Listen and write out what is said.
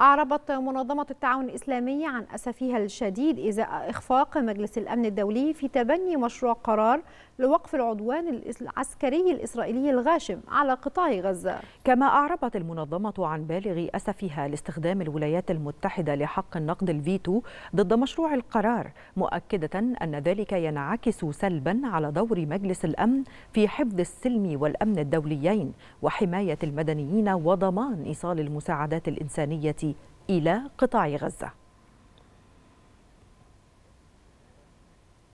أعربت منظمة التعاون الإسلامي عن أسفها الشديد إزاء إخفاق مجلس الأمن الدولي في تبني مشروع قرار لوقف العدوان العسكري الإسرائيلي الغاشم على قطاع غزة كما أعربت المنظمة عن بالغ أسفها لاستخدام الولايات المتحدة لحق النقد الفيتو ضد مشروع القرار مؤكدة أن ذلك ينعكس سلبا على دور مجلس الأمن في حفظ السلم والأمن الدوليين وحماية المدنيين وضمان إيصال المساعدات الإنسانية إلى قطاع غزة